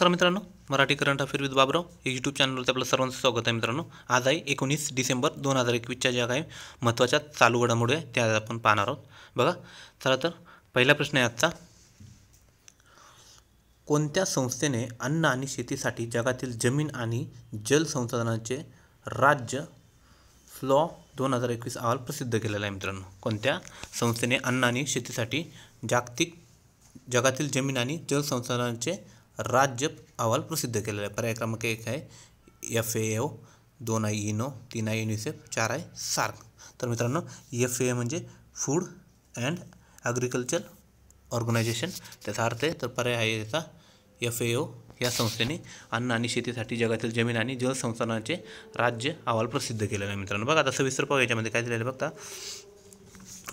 नमस्कार मित्रांनो Marathi current affair with Baburao YouTube चॅनलवरती आपलं सर्वांचं स्वागत आहे मित्रांनो आज आहे एकोणीस डिसेंबर दोन हजार एकवीसच्या ज्या काही महत्त्वाच्या चालू घडामोडी आहे त्या आपण पाहणार आहोत बघा चला तर पहिला प्रश्न आहे आजचा कोणत्या संस्थेने अन्न आणि शेतीसाठी जगातील जमीन आणि जल संसाधनांचे राज्य फ्लॉ दोन हजार एकवीस अहवाल प्रसिद्ध केलेला आहे मित्रांनो कोणत्या संस्थेने अन्न आणि शेतीसाठी जागतिक जगातील जमीन आणि जल संसाधनांचे राज्य अहवाल प्रसिद्ध केलेला आहे पर्याय क्रमांक एक आहे एफ ए ओ दोन आहे इनो तीन आहे युनिसेफ चार आहे सार्क तर मित्रांनो एफ ए म्हणजे फूड अँड ॲग्रिकल्चर ऑर्गनायझेशन त्याचा अर्थ आहे तर पर्याय आहे याचा एफ ए ओ या संस्थेने अन्न आणि शेतीसाठी जगातील जमीन आणि संसाधनाचे राज्य अहवाल प्रसिद्ध केलेला आहे मित्रांनो बघा आता सविस्तर पाहू याच्यामध्ये काय दिलेलं बघता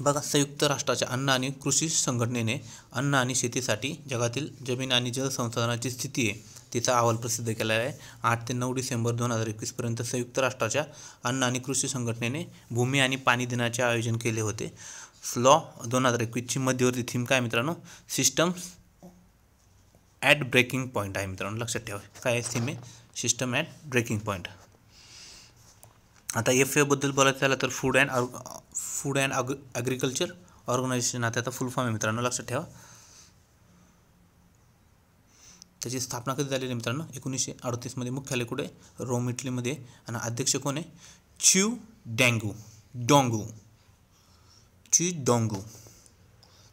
बघा संयुक्त राष्ट्राच्या अन्न आणि कृषी संघटनेने अन्न आणि शेतीसाठी जगातील जमीन आणि जलसंसाधनाची स्थिती आहे तिचा अहवाल प्रसिद्ध केलेला आहे आठ ते नऊ डिसेंबर दोन हजार एकवीसपर्यंत संयुक्त राष्ट्राच्या अन्न आणि कृषी संघटनेने भूमी आणि पाणी दिनाचे आयोजन केले होते स्लॉ दोन हजार एकवीसची मध्यवर्ती थीम काय मित्रांनो सिस्टम ॲट ब्रेकिंग पॉईंट आहे मित्रांनो लक्षात ठेवा काय थीम आहे सिस्टम ॲट ब्रेकिंग पॉईंट आता एफ एबद्दल बोलायचं झालं तर food and food and ag agriculture organisation आता फुल फॉर्म आहे मित्रांनो लक्षात ठेवा त्याची स्थापना कधी झालेली मित्रांनो एकोणीसशे अडतीसमध्ये मुख्यालय कुठे रोम इटलीमध्ये आणि अध्यक्ष कोण आहे च्यू डँगू डोंगू च्यू डोंगू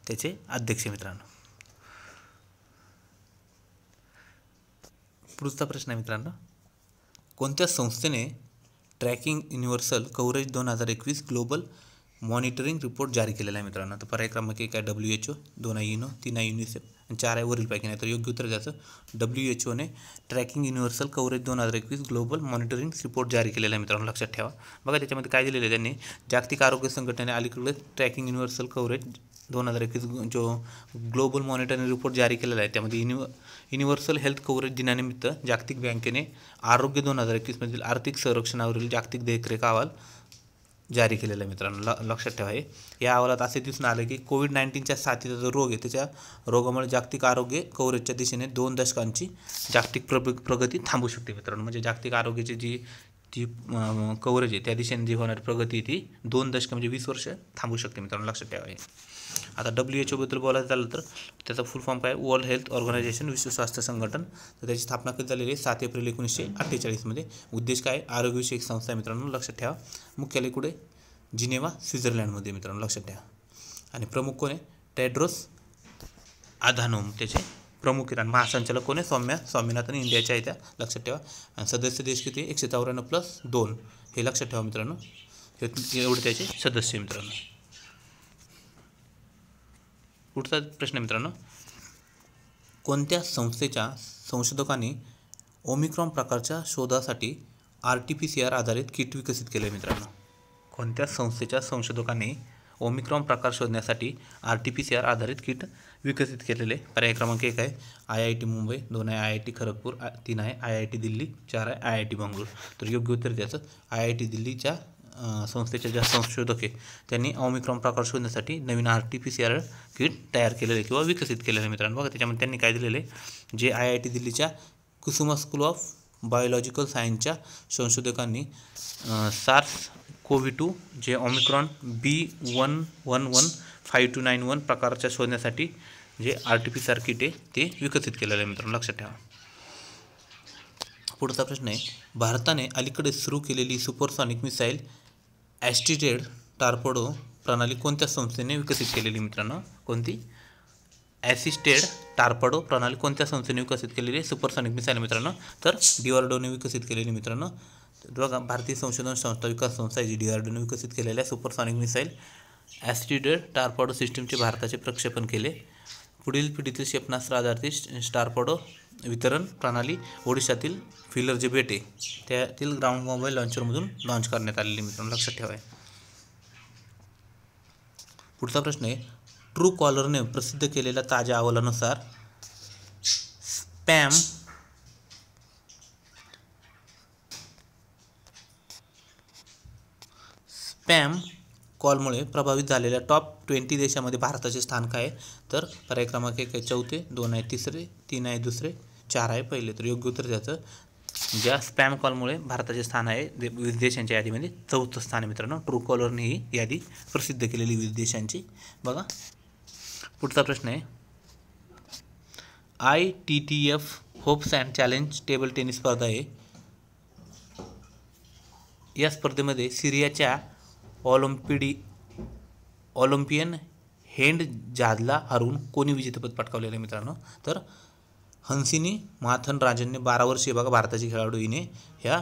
त्याचे अध्यक्ष मित्रांनो पुढचा प्रश्न आहे मित्रांनो कोणत्या संस्थेने ट्रॅकिंग युनिव्हर्सल कव्हरेज दोन हजार एकवीस ग्लोबल मॉनिटरिंग रिपोर्ट जारी केलेला आहे मित्रांनो तर पर्याय क्रमांक एक आहे डब्ल्यू एच ओ दोन आहे युनो तीन आहे युनिसेफ आणि चार आहे वरीलपैकी आहे तर योग्य उत्तर द्यायचं डब्ल्यू एच ओने ट्रॅकिंग युनिव्हर्सल कव्हरेज दोन हजार एकवीस ग्लोबल मॉनिटरिंग रिपोर्ट जारी केलेला आहे मित्रांनो लक्षात ठेवा बघा त्याच्यामध्ये काय दिलेलं आहे त्यांनी जागतिक आरोग्य संघटनेने अलीकडे ट्रॅकिंग युनिव्हर्सल कव्हरेज दोन हजार एकवीस जो ग्लोबल मॉनिटरिंग रिपोर्ट जारी केलेला आहे त्यामध्ये युनिव युनिव्हर्सल हेल्थ कव्हरेज दिनानिमित्त जागतिक बँकेने आरोग्य दोन हजार एकवीसमधील आर्थिक संरक्षणावरील जागतिक देखरेख अहवाल जारी केलेलं आहे मित्रांनो लक्षात ठेवा हे या अहवालात असे दिसून आले की कोविड नाईन्टीनच्या साथीचा जो रोग आहे त्याच्या रोगामुळे जागतिक आरोग्य कव्हरेजच्या दिशेने दोन दशकांची जागतिक प्र प्रगती थांबू शकते मित्रांनो म्हणजे जागतिक आरोग्याची जी जी कवरेज आहे त्या दिशेने जी होणारी प्रगती ती दोन दशक म्हणजे वीस वर्ष थांबू शकते मित्रांनो लक्षात ठेवा आहे आता डब्ल्यू एच ओबद्दल बोलायचं झालं तर त्याचा फुल फॉर्म काय वर्ल्ड हेल्थ ऑर्गनायझेशन विश्व स्वास्थ्य संघटन तर त्याची स्थापना कधी झालेली आहे सात एप्रिल एकोणीसशे अठ्ठेचाळीसमध्ये उद्देश काय आरोग्यविषयक संस्था आहे मित्रांनो लक्षात ठेवा मुख्यालय कुठे जिनेवा स्वित्झर्लंडमध्ये मित्रांनो लक्षात ठेवा आणि प्रमुख कोण आहे टेड्रोस आधानोम त्याचे प्रमुख किरण महासंचालक कोण आहे सौम्या स्वामीनाथन इंडियाच्या आहेत त्या लक्षात ठेवा आणि सदस्य देश किती एकशे चौऱ्याण्णव प्लस दोन हे लक्षात ठेवा मित्रांनो एवढे त्याचे सदस्य मित्रांनो पुढचा प्रश्न मित्रांनो कोणत्या संस्थेच्या संशोधकांनी ओमिक्रॉन प्रकारच्या शोधासाठी R T P C R आधारित किट विकसित केलं मित्रांनो कोणत्या संस्थेच्या संशोधकांनी ओमिक्रॉन प्रकार शोधण्यासाठी R T P C R आधारित किट विकसित केलेले पर्याय क्रमांक एक आहे आय आय टी मुंबई दोन आहे आय आय टी खरगपूर तीन आहे आय आय टी दिल्ली चार आहे आय आय टी बंगलोर तर योग्य उत्तर त्याचं आय आय टी दिल्लीच्या संस्थेच्या ज्या संशोधक आहे त्यांनी ओमिक्रॉन प्रकार शोधण्यासाठी नवीन R T P C R kit तयार केलेले किंवा विकसित केलेलं मित्रांनो बघा त्याच्यामध्ये त्यांनी काय दिलेलं आहे जे आय आय टी दिल्लीच्या कुसुमा स्कूल ऑफ बायोलॉजिकल सायन्सच्या संशोधकांनी सार्स कोविड टू जे Omicron B one one one five two nine one प्रकारच्या शोधण्यासाठी जे आर टी पी सर्किट आहे ते विकसित केलेलं आहे मित्रांनो लक्षात ठेवा पुढचा प्रश्न आहे भारताने अलीकडे सुरू केलेली सुपरसॉनिक मिसाईल ॲस्टिटेड टार्पोडो प्रणाली कोणत्या संस्थेने विकसित केलेली मित्रांनो कोणती ॲसिस्टेड टार्पडो प्रणाली कोणत्या संस्थेने विकसित केलेली आहे सुपरसॉनिक मिसाईल मित्रांनो तर ने विकसित केलेली मित्रांनो बघा भारतीय संशोधन संस्था विकास संस्था जी डी आर डीने विकसित केलेल्या सुपरसॉनिक मिसाईल ॲस्टिडर टारपॉडो सिस्टीमचे भारताचे प्रक्षेपण केले पुढील पिढीतील क्षेपणास्त्र आधारित स्टारपॉडो वितरण प्रणाली ओडिशातील फिलर जे बेटे त्यातील ग्राउंड मोबाईल लॉन्चरमधून लॉन्च करण्यात आलेली मित्रांनो लक्षात ठेवा पुढचा प्रश्न आहे ट्रू कॉलरने प्रसिद्ध केलेल्या ताज्या अहवालानुसार स्पॅम पॅम कॉलमुळे प्रभावित झालेल्या टॉप ट्वेंटी देशामध्ये भारताचे स्थान काय तर पर्याय क्रमांक एक आहे चौथे दोन आहे तिसरे तीन आहे दुसरे चार आहे पहिले तर योग्य उत्तर त्याचं ज्या स्पॅम कॉलमुळे भारताचे स्थान आहे दे देशांच्या यादीमध्ये चौथं स्थान आहे मित्रांनो ट्रू कॉलरने ही यादी प्रसिद्ध केलेली विदेशांची देशांची बघा पुढचा प्रश्न आहे I T T F hopes and challenge table tennis स्पर्धा आहे या स्पर्धेमध्ये सिरियाच्या ऑलिम्पिडी ऑलिम्पियन हेंड जादला हरवून कोणी विजेतेपद पटकावलेलं आहे मित्रांनो तर हंसिनी माथन राजनने बारा वर्षी बघा भारताची खेळाडू हिने ह्या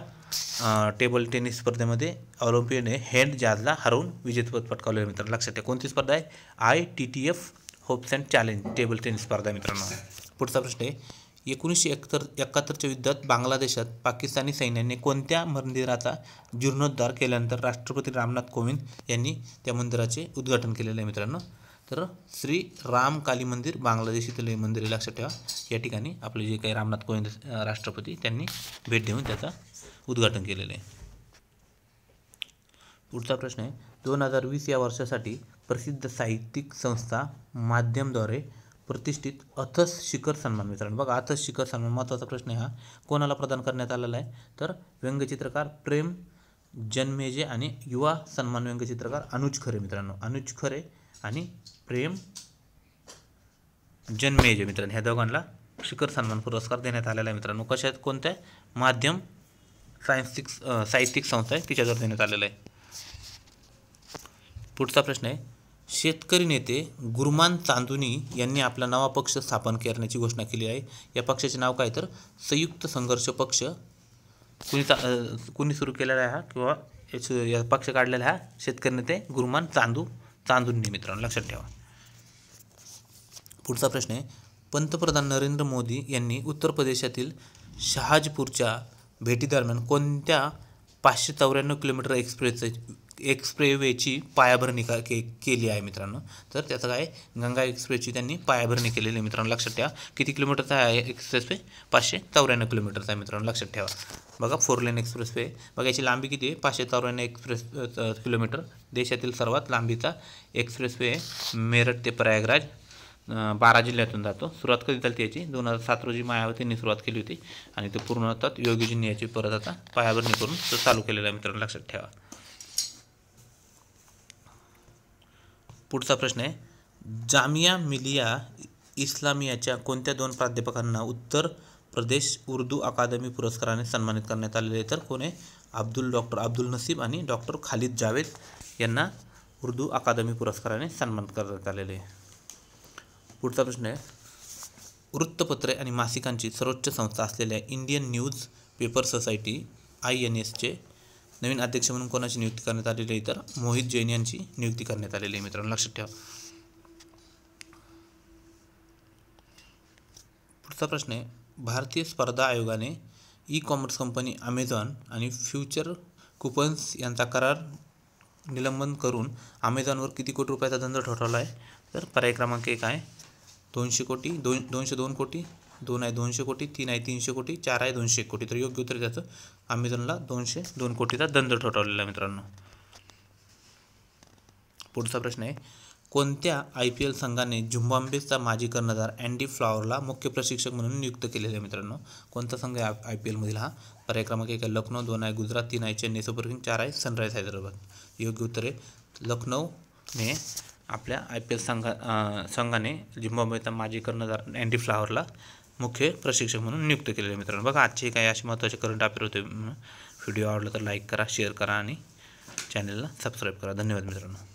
टेबल टेनिस स्पर्धेमध्ये ऑलिम्पियन हेंड जादला हरवून विजेतेपद पटकावलेलं मित्रांनो लक्षात ठेवा कोणती स्पर्धा आहे I T T F hopes and challenge table tennis स्पर्धा मित्रांनो पुढचा प्रश्न आहे एकोणीसशे एकतर एकाहत्तरच्या युद्धात बांगलादेशात पाकिस्तानी सैन्याने कोणत्या मंदिराचा जीर्णोद्धार केल्यानंतर राष्ट्रपती रामनाथ कोविंद यांनी त्या मंदिराचे उद्घाटन केलेलं आहे मित्रांनो तर श्री राम काली मंदिर बांगलादेश इथलं हे मंदिर लक्षात ठेवा या ठिकाणी आपले जे काही रामनाथ कोविंद राष्ट्रपती त्यांनी भेट देऊन त्याचा उद्घाटन केलेलं आहे पुढचा प्रश्न आहे दोन हजार वीस या वर्षासाठी प्रसिद्ध साहित्यिक संस्था माध्यमद्वारे प्रतिष्ठित अथस शिखर सन्मान मित्रांनो बघा अथस शिखर सन्मान महत्त्वाचा प्रश्न हा कोणाला प्रदान करण्यात आलेला आहे तर व्यंगचित्रकार प्रेम जन्मेजे आणि युवा सन्मान व्यंगचित्रकार अनुज खरे मित्रांनो अनुज खरे आणि प्रेम जन्मेजे मित्रांनो ह्या दोघांना शिखर सन्मान पुरस्कार देण्यात आलेला आहे मित्रांनो कशात कोणत्या माध्यम सायन्सिक साहित्यिक संस्था आहे तिच्याद्वारे देण्यात आलेला आहे पुढचा प्रश्न आहे शेतकरी नेते गुरुमान चांदुनी यांनी आपला नवा पक्ष स्थापन करण्याची घोषणा केली आहे या पक्षाचे नाव काय तर संयुक्त संघर्ष पक्ष कुणी कुणी सुरू केलेला आहे हा किंवा या पक्ष काढलेला हा शेतकरी नेते गुरुमान चांदू तांदुनी मित्रांनो लक्षात ठेवा पुढचा प्रश्न आहे पंतप्रधान नरेंद्र मोदी यांनी उत्तर प्रदेशातील शहाजपूरच्या भेटीदरम्यान कोणत्या पाचशे चौऱ्याण्णव किलोमीटर एक्सप्रेसचे एक्सप्रेवेची पायाभरणी का के केली आहे मित्रांनो तर त्याचं काय गंगा एक्सप्रेसची त्यांनी पायाभरणी केलेली आहे मित्रांनो लक्षात ठेवा किती किलोमीटरचा आहे एक्सप्रेस वे पाचशे चौऱ्याण्णव किलोमीटरचा आहे मित्रांनो लक्षात ठेवा बघा फोर लेन एक्सप्रेस वे बघा याची लांबी किती आहे पाचशे चौऱ्याण्णव एक्सप्रेस किलोमीटर देशातील सर्वात लांबीचा एक्सप्रेस वे मेरठ ते प्रयागराज बारा जिल्ह्यातून जातो सुरुवात कधी झाली त्याची दोन हजार सात रोजी मायावतींनी सुरुवात केली होती आणि ते पूर्ण होतात योगीजींनी याची परत आता पायाभरणी करून तो चालू केलेला आहे मित्रांनो लक्षात ठेवा पुढचा प्रश्न आहे जामिया मिलिया इस्लामियाच्या कोणत्या दोन प्राध्यापकांना उत्तर प्रदेश उर्दू अकादमी पुरस्काराने सन्मानित करण्यात आलेले तर कोण आहे अब्दुल डॉक्टर अब्दुल नसीब आणि डॉक्टर खालिद जावेद यांना उर्दू अकादमी पुरस्काराने सन्मानित करण्यात आलेले आहे पुढचा प्रश्न आहे वृत्तपत्रे आणि मासिकांची सर्वोच्च संस्था असलेल्या Indian news paper society I N एसचे नवीन अध्यक्ष म्हणून कोणाची नियुक्ती करण्यात आलेली आहे तर मोहित जैन यांची नियुक्ती करण्यात आलेली आहे मित्रांनो लक्षात ठेवा पुढचा प्रश्न आहे भारतीय स्पर्धा आयोगाने ई कॉमर्स कंपनी अमेझॉन आणि फ्युचर कुपन्स यांचा करार निलंबन करून अमेझॉनवर किती कोटी रुपयाचा दंड ठोठावला आहे तर पर्याय क्रमांक एक आहे दोनशे कोटी दोन दोनशे दोन कोटी दोन आहे दोनशे कोटी तीन आहे तीनशे कोटी चार आहे दोनशे एक कोटी तर योग्य उत्तर त्याचं आम्ही दोनशे दोन कोटीचा दंड ठोठावलेला आहे मित्रांनो पुढचा प्रश्न आहे कोणत्या आय पी एल संघाने झुंबाम्बेसचा माजी कर्णधार अँडी फ्लॉवरला मुख्य प्रशिक्षक म्हणून नियुक्त केलेले आहे मित्रांनो कोणता संघ आहे आय पी एलमधील हा पर्याय क्रमांक एक आहे लखनौ दोन आहे गुजरात तीन आहे चेन्नई सुपर किंग चार आहे सनराईज हैदराबाद योग्य उत्तर आहे लखनौने आपल्या आय पी एल संघा संघाने झिम्बाब्वेचा माजी कर्णधार अँडी फ्लॉवरला मुख्य प्रशिक्षक म्हणून नियुक्त केलेले मित्रांनो बघा आजचे काही असे महत्त्वाचे करंट अफेअर होते व्हिडिओ आवडला तर लाईक करा शेअर करा आणि चॅनलला सबस्क्राईब करा धन्यवाद मित्रांनो